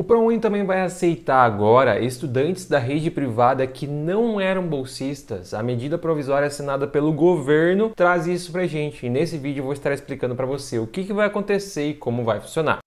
O ProUni também vai aceitar agora estudantes da rede privada que não eram bolsistas. A medida provisória assinada pelo governo traz isso pra gente. E nesse vídeo eu vou estar explicando para você o que, que vai acontecer e como vai funcionar.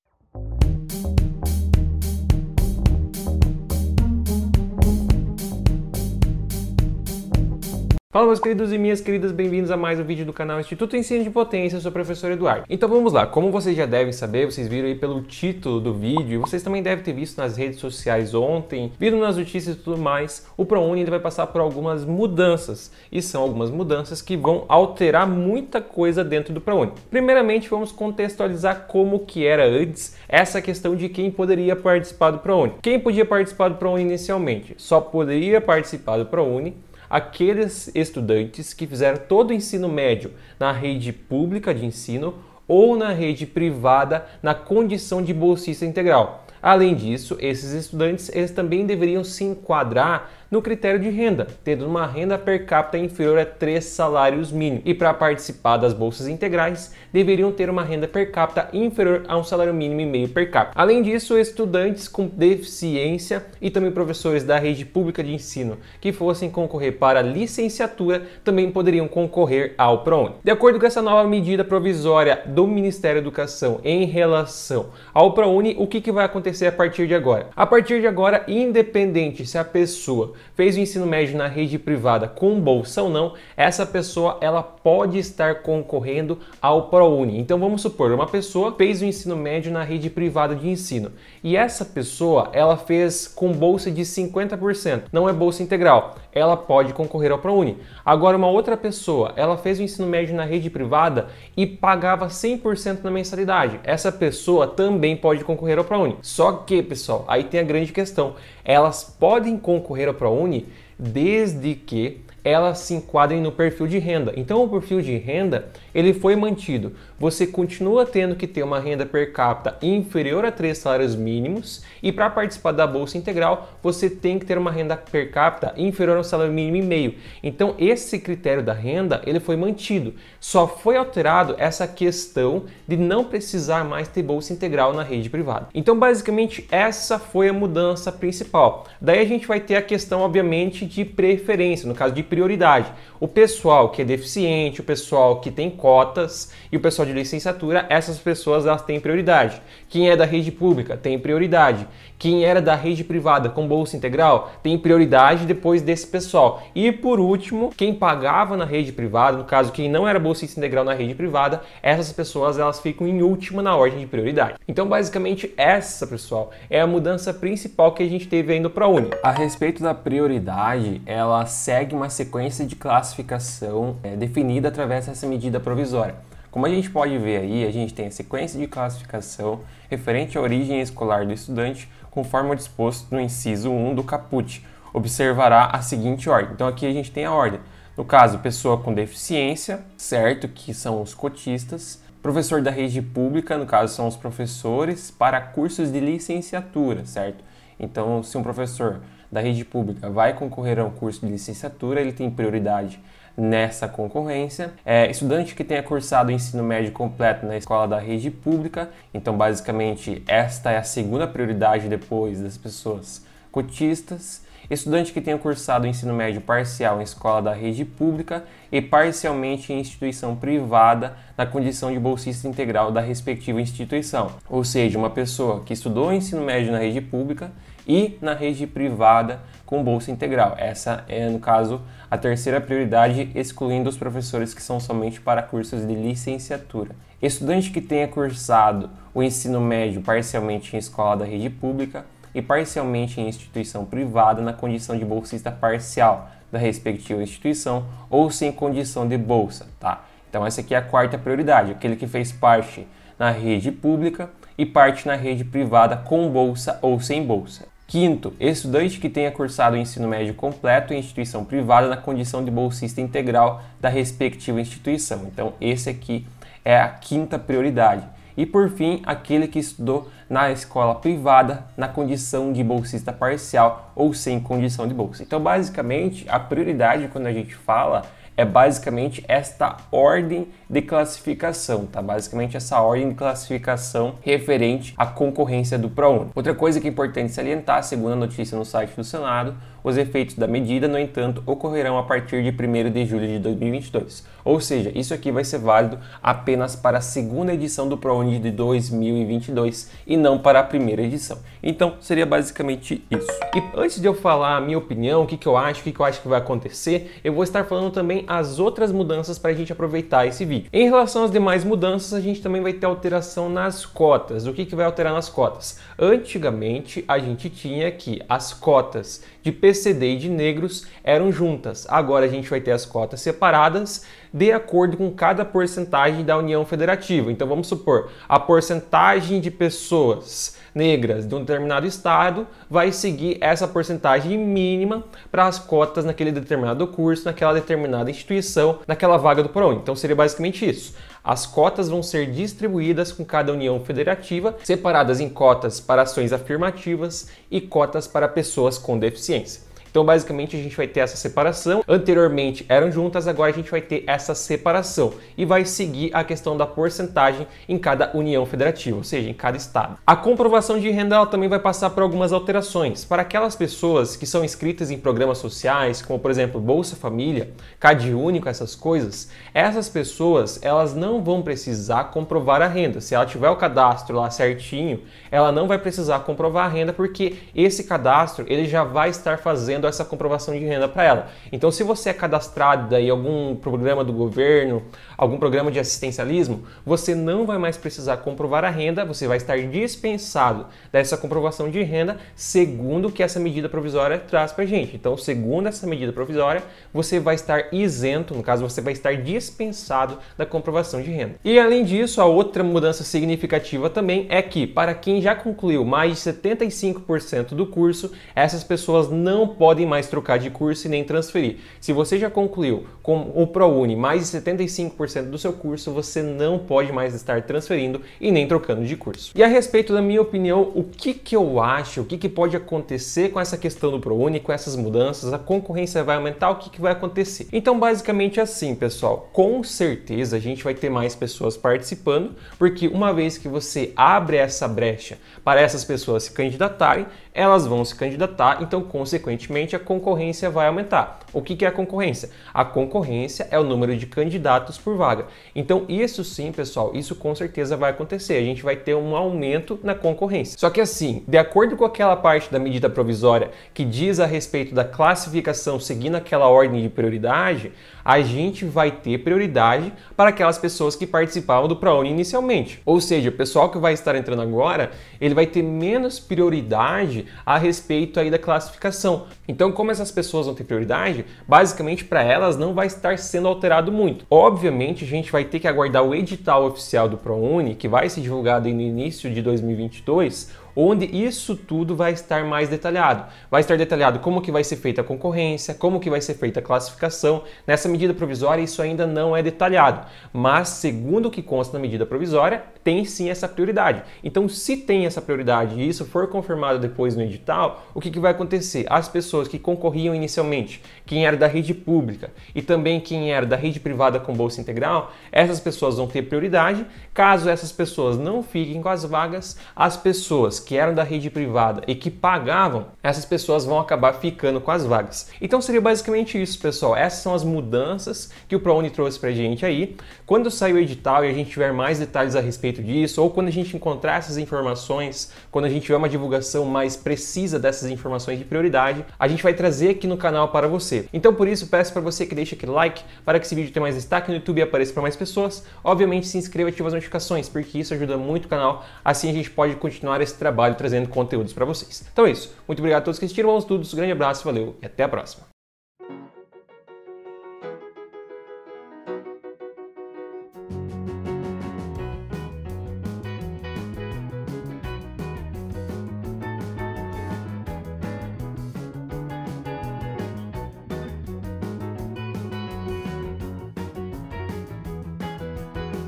Fala meus queridos e minhas queridas, bem-vindos a mais um vídeo do canal Instituto Ensino de Potência, eu sou o professor Eduardo. Então vamos lá, como vocês já devem saber, vocês viram aí pelo título do vídeo, e vocês também devem ter visto nas redes sociais ontem, viram nas notícias e tudo mais, o ProUni ainda vai passar por algumas mudanças, e são algumas mudanças que vão alterar muita coisa dentro do ProUni. Primeiramente vamos contextualizar como que era antes essa questão de quem poderia participar do ProUni. Quem podia participar do ProUni inicialmente? Só poderia participar do ProUni aqueles estudantes que fizeram todo o ensino médio na rede pública de ensino ou na rede privada na condição de bolsista integral. Além disso, esses estudantes eles também deveriam se enquadrar no critério de renda, tendo uma renda per capita inferior a 3 salários mínimos. E para participar das bolsas integrais, deveriam ter uma renda per capita inferior a um salário mínimo e meio per capita. Além disso, estudantes com deficiência e também professores da rede pública de ensino que fossem concorrer para licenciatura também poderiam concorrer ao PROUNI. De acordo com essa nova medida provisória do Ministério da Educação em relação ao PROUNI, o que, que vai acontecer a partir de agora? A partir de agora, independente se a pessoa fez o ensino médio na rede privada com bolsa ou não, essa pessoa ela pode estar concorrendo ao ProUni. Então vamos supor, uma pessoa fez o ensino médio na rede privada de ensino e essa pessoa ela fez com bolsa de 50%, não é bolsa integral. Ela pode concorrer ao ProUni. Agora uma outra pessoa, ela fez o ensino médio na rede privada e pagava 100% na mensalidade. Essa pessoa também pode concorrer ao ProUni. Só que, pessoal, aí tem a grande questão. Elas podem concorrer ao ProUni, desde que elas se enquadrem no perfil de renda. Então o perfil de renda, ele foi mantido. Você continua tendo que ter uma renda per capita inferior a três salários mínimos e para participar da bolsa integral, você tem que ter uma renda per capita inferior ao salário mínimo e meio. Então esse critério da renda, ele foi mantido. Só foi alterado essa questão de não precisar mais ter bolsa integral na rede privada. Então basicamente essa foi a mudança principal. Daí a gente vai ter a questão obviamente de preferência, no caso de prioridade. O pessoal que é deficiente, o pessoal que tem cotas e o pessoal de licenciatura, essas pessoas elas têm prioridade. Quem é da rede pública tem prioridade. Quem era da rede privada com bolsa integral tem prioridade depois desse pessoal. E por último, quem pagava na rede privada, no caso quem não era bolsista integral na rede privada, essas pessoas elas ficam em última na ordem de prioridade. Então, basicamente essa, pessoal, é a mudança principal que a gente teve aí no ProUni. A respeito da prioridade, ela segue uma sequência sequência de classificação é, definida através dessa medida provisória. Como a gente pode ver aí, a gente tem a sequência de classificação referente à origem escolar do estudante, conforme o disposto no inciso 1 do caput. Observará a seguinte ordem. Então aqui a gente tem a ordem. No caso, pessoa com deficiência, certo, que são os cotistas, professor da rede pública, no caso são os professores para cursos de licenciatura, certo? Então, se um professor da rede pública vai concorrer a um curso de licenciatura, ele tem prioridade nessa concorrência. É, estudante que tenha cursado o ensino médio completo na escola da rede pública, então basicamente esta é a segunda prioridade depois das pessoas cotistas. Estudante que tenha cursado o ensino médio parcial em escola da rede pública e parcialmente em instituição privada na condição de bolsista integral da respectiva instituição. Ou seja, uma pessoa que estudou o ensino médio na rede pública e na rede privada com bolsa integral. Essa é, no caso, a terceira prioridade, excluindo os professores que são somente para cursos de licenciatura. Estudante que tenha cursado o ensino médio parcialmente em escola da rede pública e parcialmente em instituição privada na condição de bolsista parcial da respectiva instituição ou sem condição de bolsa, tá? Então essa aqui é a quarta prioridade, aquele que fez parte na rede pública e parte na rede privada com bolsa ou sem bolsa. Quinto, estudante que tenha cursado o ensino médio completo em instituição privada na condição de bolsista integral da respectiva instituição. Então, esse aqui é a quinta prioridade. E por fim, aquele que estudou na escola privada na condição de bolsista parcial ou sem condição de bolsa. Então, basicamente, a prioridade quando a gente fala é basicamente esta ordem de classificação, tá? Basicamente essa ordem de classificação referente à concorrência do ProUni. Outra coisa que é importante salientar, segundo a notícia no site do Senado, os efeitos da medida, no entanto, ocorrerão a partir de 1 de julho de 2022. Ou seja, isso aqui vai ser válido apenas para a segunda edição do ProUni de 2022 e não para a primeira edição. Então, seria basicamente isso. E antes de eu falar a minha opinião, o que, que eu acho, o que, que eu acho que vai acontecer, eu vou estar falando também as outras mudanças para a gente aproveitar esse vídeo. Em relação às demais mudanças, a gente também vai ter alteração nas cotas. O que, que vai alterar nas cotas? Antigamente, a gente tinha que as cotas de pessoas PCD e de negros eram juntas. Agora a gente vai ter as cotas separadas de acordo com cada porcentagem da União Federativa. Então vamos supor, a porcentagem de pessoas negras de um determinado estado vai seguir essa porcentagem mínima para as cotas naquele determinado curso, naquela determinada instituição, naquela vaga do PROUNI. Então seria basicamente isso. As cotas vão ser distribuídas com cada União Federativa, separadas em cotas para ações afirmativas e cotas para pessoas com deficiência. Então, basicamente, a gente vai ter essa separação. Anteriormente eram juntas, agora a gente vai ter essa separação e vai seguir a questão da porcentagem em cada união federativa, ou seja, em cada estado. A comprovação de renda ela também vai passar por algumas alterações. Para aquelas pessoas que são inscritas em programas sociais, como por exemplo Bolsa Família, Cade Único, essas coisas, essas pessoas elas não vão precisar comprovar a renda. Se ela tiver o cadastro lá certinho, ela não vai precisar comprovar a renda porque esse cadastro ele já vai estar fazendo enviando essa comprovação de renda para ela. Então, se você é cadastrada em algum programa do governo, algum programa de assistencialismo, você não vai mais precisar comprovar a renda, você vai estar dispensado dessa comprovação de renda, segundo o que essa medida provisória traz para gente. Então, segundo essa medida provisória, você vai estar isento, no caso, você vai estar dispensado da comprovação de renda. E além disso, a outra mudança significativa também é que, para quem já concluiu mais de 75% do curso, essas pessoas não podem podem mais trocar de curso e nem transferir. Se você já concluiu com o ProUni mais de 75% do seu curso, você não pode mais estar transferindo e nem trocando de curso. E a respeito da minha opinião, o que, que eu acho, o que, que pode acontecer com essa questão do ProUni, com essas mudanças, a concorrência vai aumentar, o que, que vai acontecer? Então, basicamente assim, pessoal, com certeza a gente vai ter mais pessoas participando, porque uma vez que você abre essa brecha para essas pessoas se candidatarem, elas vão se candidatar, então, consequentemente, a concorrência vai aumentar. O que, que é a concorrência? A concorrência é o número de candidatos por vaga. Então, isso sim, pessoal, isso com certeza vai acontecer. A gente vai ter um aumento na concorrência. Só que assim, de acordo com aquela parte da medida provisória que diz a respeito da classificação seguindo aquela ordem de prioridade, a gente vai ter prioridade para aquelas pessoas que participavam do ProUni inicialmente. Ou seja, o pessoal que vai estar entrando agora, ele vai ter menos prioridade a respeito aí da classificação. Então, como essas pessoas não têm prioridade, basicamente para elas não vai estar sendo alterado muito. Obviamente, a gente vai ter que aguardar o edital oficial do ProUni, que vai ser divulgado no início de 2022, onde isso tudo vai estar mais detalhado. Vai estar detalhado como que vai ser feita a concorrência, como que vai ser feita a classificação. Nessa medida provisória isso ainda não é detalhado, mas segundo o que consta na medida provisória, tem sim essa prioridade. Então, se tem essa prioridade e isso for confirmado depois no edital, o que, que vai acontecer? As pessoas que concorriam inicialmente, quem era da rede pública e também quem era da rede privada com bolsa integral, essas pessoas vão ter prioridade. Caso essas pessoas não fiquem com as vagas, as pessoas que eram da rede privada e que pagavam, essas pessoas vão acabar ficando com as vagas. Então seria basicamente isso, pessoal. Essas são as mudanças que o ProUni trouxe pra gente aí. Quando sair o edital e a gente tiver mais detalhes a respeito disso, ou quando a gente encontrar essas informações, quando a gente tiver uma divulgação mais precisa dessas informações de prioridade, a gente vai trazer aqui no canal para você. Então por isso peço para você que deixe aquele like para que esse vídeo tenha mais destaque no YouTube e apareça para mais pessoas. Obviamente se inscreva e ative as notificações, porque isso ajuda muito o canal, assim a gente pode continuar esse trabalho trabalho trazendo conteúdos para vocês. Então é isso. Muito obrigado a todos que assistiram. Bons Um grande abraço, valeu e até a próxima.